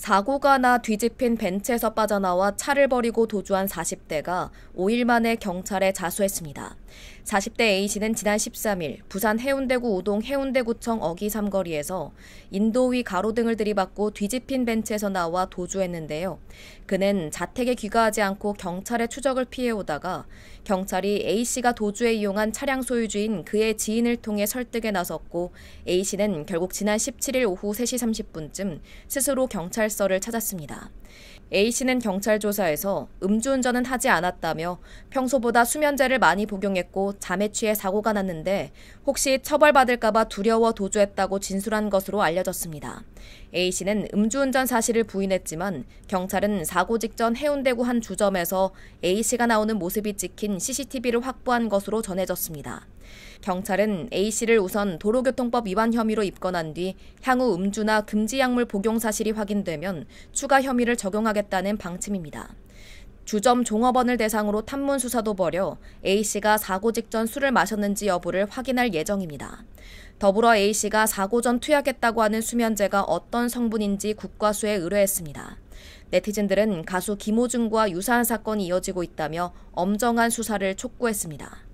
사고가 나 뒤집힌 벤츠에서 빠져나와 차를 버리고 도주한 40대가 5일 만에 경찰에 자수했습니다. 40대 A씨는 지난 13일 부산 해운대구 우동 해운대구청 어기 삼거리에서 인도위 가로등을 들이받고 뒤집힌 벤츠에서 나와 도주했는데요. 그는 자택에 귀가하지 않고 경찰의 추적을 피해오다가 경찰이 A씨가 도주에 이용한 차량 소유주인 그의 지인을 통해 설득에 나섰고 A씨는 결국 지난 17일 오후 3시 30분쯤 스스로 경찰 경찰서를 찾았습니다. A씨는 경찰 조사에서 음주운전은 하지 않았다며 평소보다 수면제를 많이 복용했고 잠에 취해 사고가 났는데 혹시 처벌받을까봐 두려워 도주했다고 진술한 것으로 알려졌습니다. A씨는 음주운전 사실을 부인했지만 경찰은 사고 직전 해운대구 한 주점에서 A씨가 나오는 모습이 찍힌 CCTV를 확보한 것으로 전해졌습니다. 경찰은 A씨를 우선 도로교통법 위반 혐의로 입건한 뒤 향후 음주나 금지 약물 복용 사실이 확인되면 추가 혐의를 적용하겠다는 방침입니다. 주점 종업원을 대상으로 탐문 수사도 벌여 A씨가 사고 직전 술을 마셨는지 여부를 확인할 예정입니다. 더불어 A씨가 사고 전 투약했다고 하는 수면제가 어떤 성분인지 국과수에 의뢰했습니다. 네티즌들은 가수 김호중과 유사한 사건이 이어지고 있다며 엄정한 수사를 촉구했습니다.